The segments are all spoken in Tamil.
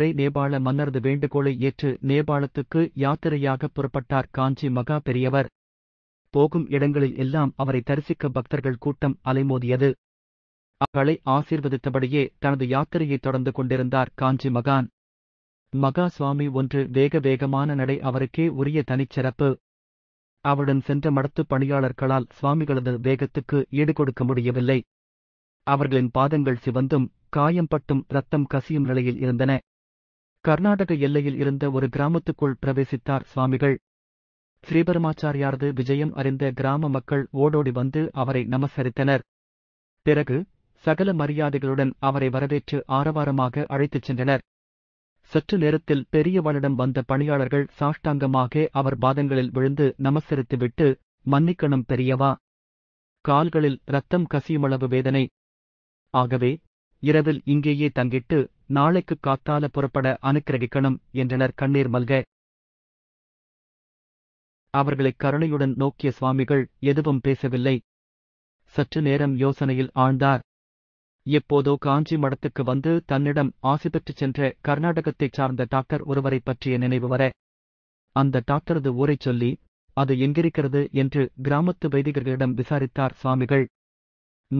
ரே நேபாள மன்னரது வேண்டுகோளை ஏற்று நேபாளத்துக்கு யாத்திரையாக புறப்பட்டார் காஞ்சி மகா பெரியவர் போகும் இடங்களில் எல்லாம் அவரை தரிசிக்க பக்தர்கள் கூட்டம் அலைமோதியது அவர்களை ஆசீர்வதித்தபடியே தனது யாத்திரையை தொடர்ந்து கொண்டிருந்தார் காஞ்சி மகான் மகா சுவாமி ஒன்று வேக வேகமான நடை அவருக்கே உரிய தனிச்சிறப்பு அவருடன் சென்ற மடத்து பணியாளர்களால் சுவாமிகளது வேகத்துக்கு ஈடுகொடுக்க முடியவில்லை அவர்களின் பாதங்கள் சிவந்தும் காயம்பட்டும் ரத்தம் கசியும் நிலையில் இருந்தன கர்நாடக எல்லையில் இருந்த ஒரு கிராமத்துக்குள் பிரவேசித்தார் சுவாமிகள் ஸ்ரீபரமாச்சாரியாரது விஜயம் அறிந்த கிராம மக்கள் ஓடோடி வந்து அவரை நமசரித்தனர் பிறகு சகல மரியாதைகளுடன் அவரை வரவேற்று ஆரவாரமாக அழைத்துச் சென்றனர் சற்று நேரத்தில் பெரியவளிடம் வந்த பணியாளர்கள் சாஷ்டாங்கமாக அவர் பாதங்களில் விழுந்து நமஸ்கரித்துவிட்டு மன்னிக்கணும் பெரியவா கால்களில் ரத்தம் கசியுமளவு வேதனை ஆகவே இரவில் இங்கேயே தங்கிட்டு நாளைக்கு காத்தால புறப்பட அனுக்கிரகிக்கணும் என்றனர் கண்ணீர் மல்க அவர்களை கருணையுடன் நோக்கிய சுவாமிகள் எதுவும் பேசவில்லை சற்று நேரம் யோசனையில் ஆழ்ந்தார் எப்போதோ காஞ்சி மடத்துக்கு வந்து தன்னிடம் ஆசி பெற்றுச் சென்ற கர்நாடகத்தைச் சார்ந்த டாக்டர் ஒருவரை பற்றிய நினைவு வர அந்த டாக்டரது ஊரைச் சொல்லி அது எங்கிருக்கிறது என்று கிராமத்து வைதிகர்களிடம் விசாரித்தார் சுவாமிகள்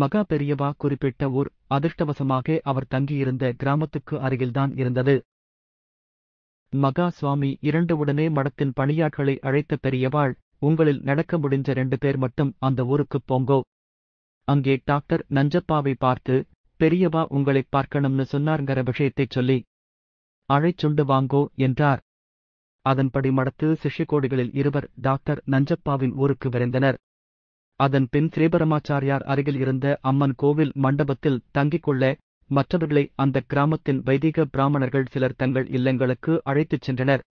மகா பெரியவா குறிப்பிட்ட ஊர் அதிர்ஷ்டவசமாக அவர் தங்கியிருந்த கிராமத்துக்கு அருகில்தான் இருந்தது மகா சுவாமி இரண்டு உடனே மடத்தின் பணியாட்களை அழைத்த பெரியவாள் உங்களில் நடக்க முடிஞ்ச ரெண்டு பேர் மட்டும் அந்த ஊருக்குப் போங்கோ அங்கே டாக்டர் நஞ்சப்பாவை பார்த்து பெரியவா உங்களை பார்க்கணும்னு சொன்னார்ங்கிற விஷயத்தைச் சொல்லி அழைச்சுண்டு வாங்கோ என்றார் அதன்படி மடத்து சிஷ்யகோடிகளில் இருவர் டாக்டர் நஞ்சப்பாவின் ஊருக்கு விரைந்தனர் அதன் பின் திரேபரமாச்சாரியார் அருகில் இருந்த அம்மன் கோவில் மண்டபத்தில் தங்கிக் கொள்ள மற்றவர்களை அந்த கிராமத்தின் வைதிக பிராமணர்கள் சிலர் தங்கள் இல்லங்களுக்கு அழைத்துச் சென்றனர்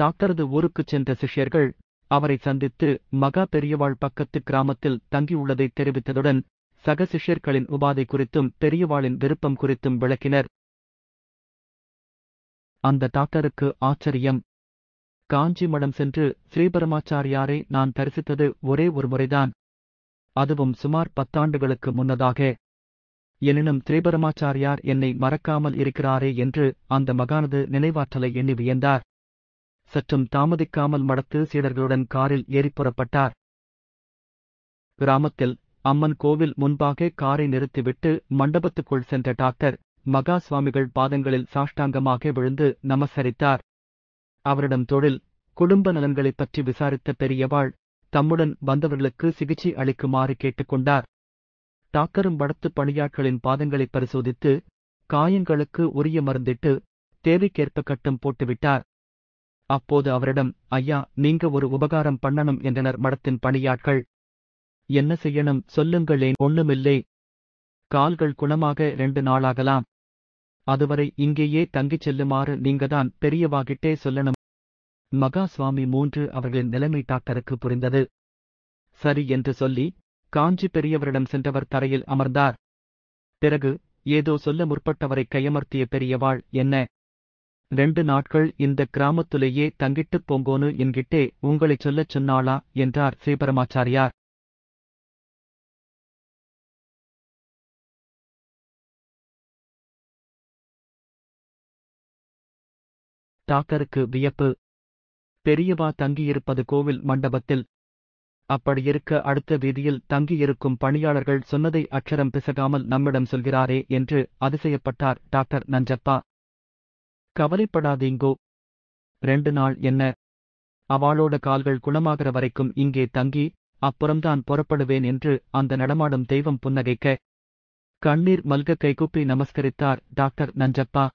டாக்டரது ஊருக்குச் சென்ற சிஷ்யர்கள் அவரை சந்தித்து மகா பெரியவாள் பக்கத்து கிராமத்தில் தங்கியுள்ளதை தெரிவித்ததுடன் சக சிஷ்யர்களின் உபாதை குறித்தும் பெரியவாளின் விருப்பம் குறித்தும் விளக்கினர் அந்த டாக்டருக்கு ஆச்சரியம் காஞ்சி மடம் சென்று ஸ்ரீபரமாச்சாரியாரை நான் தரிசித்தது ஒரே ஒரு முறைதான் அதுவும் சுமார் பத்தாண்டுகளுக்கு முன்னதாக எனினும் ஸ்ரீபரமாச்சாரியார் என்னை மறக்காமல் இருக்கிறாரே என்று அந்த மகானது நினைவாற்றலை எண்ணி வியந்தார் சற்றும் தாமதிக்காமல் மடத்து சீடர்களுடன் காரில் ஏறி புறப்பட்டார் கிராமத்தில் அம்மன் கோவில் முன்பாக காரை நிறுத்திவிட்டு மண்டபத்துக்குள் சென்ற டாக்டர் மகா சுவாமிகள் பாதங்களில் சாஷ்டாங்கமாக விழுந்து நமஸ்கரித்தார் அவரிடம் தொழில் குடும்ப நலன்களைப் பற்றி விசாரித்த பெரியவாள் தம்முடன் வந்தவர்களுக்கு சிகிச்சை அளிக்குமாறு கேட்டுக்கொண்டார் டாக்கரும் வடத்து பணியாட்களின் பாதங்களை பரிசோதித்து காயங்களுக்கு உரிய மருந்திட்டு தேவைக்கேற்ப கட்டம் போட்டுவிட்டார் அப்போது அவரிடம் ஐயா நீங்க ஒரு உபகாரம் பண்ணணும் என்றனர் மடத்தின் பணியாட்கள் என்ன செய்யணும் சொல்லுங்களேன் ஒண்ணுமில்லை கால்கள் குணமாக ரெண்டு நாளாகலாம் அதுவரை இங்கேயே தங்கிச் செல்லுமாறு நீங்கதான் பெரியவாகிட்டே சொல்லணும் மகா சுவாமி மூன்று அவர்களின் நிலைமை டாக்டருக்கு புரிந்தது சரி என்று சொல்லி காஞ்சி பெரியவரிடம் சென்றவர் தரையில் அமர்ந்தார் பிறகு ஏதோ சொல்ல முற்பட்டவரை கையமர்த்திய பெரியவாள் என்ன ரெண்டு நாட்கள் இந்த கிராமத்திலேயே தங்கிட்டுப் போங்கோனு என்கிட்டே உங்களைச் சொல்லச் சொன்னாளா என்றார் ஸ்ரீபரமாச்சாரியார் டாக்டருக்கு வியப்பு பெரியவா தங்கியிருப்பது கோவில் மண்டபத்தில் அப்படியிருக்க அடுத்த வீதியில் தங்கியிருக்கும் பணியாளர்கள் சொன்னதை அச்சரம் பிசகாமல் நம்மிடம் சொல்கிறாரே என்று அதிசயப்பட்டார் டாக்டர் நஞ்சப்பா கவலைப்படாதீங்கோ ரெண்டு நாள் என்ன அவளோட கால்கள் குணமாகிற வரைக்கும் இங்கே தங்கி அப்புறம்தான் புறப்படுவேன் என்று அந்த நடமாடும் தெய்வம் புன்னகைக்க கண்ணீர் மல்க கைகூப்பி நமஸ்கரித்தார் டாக்டர் நஞ்சப்பா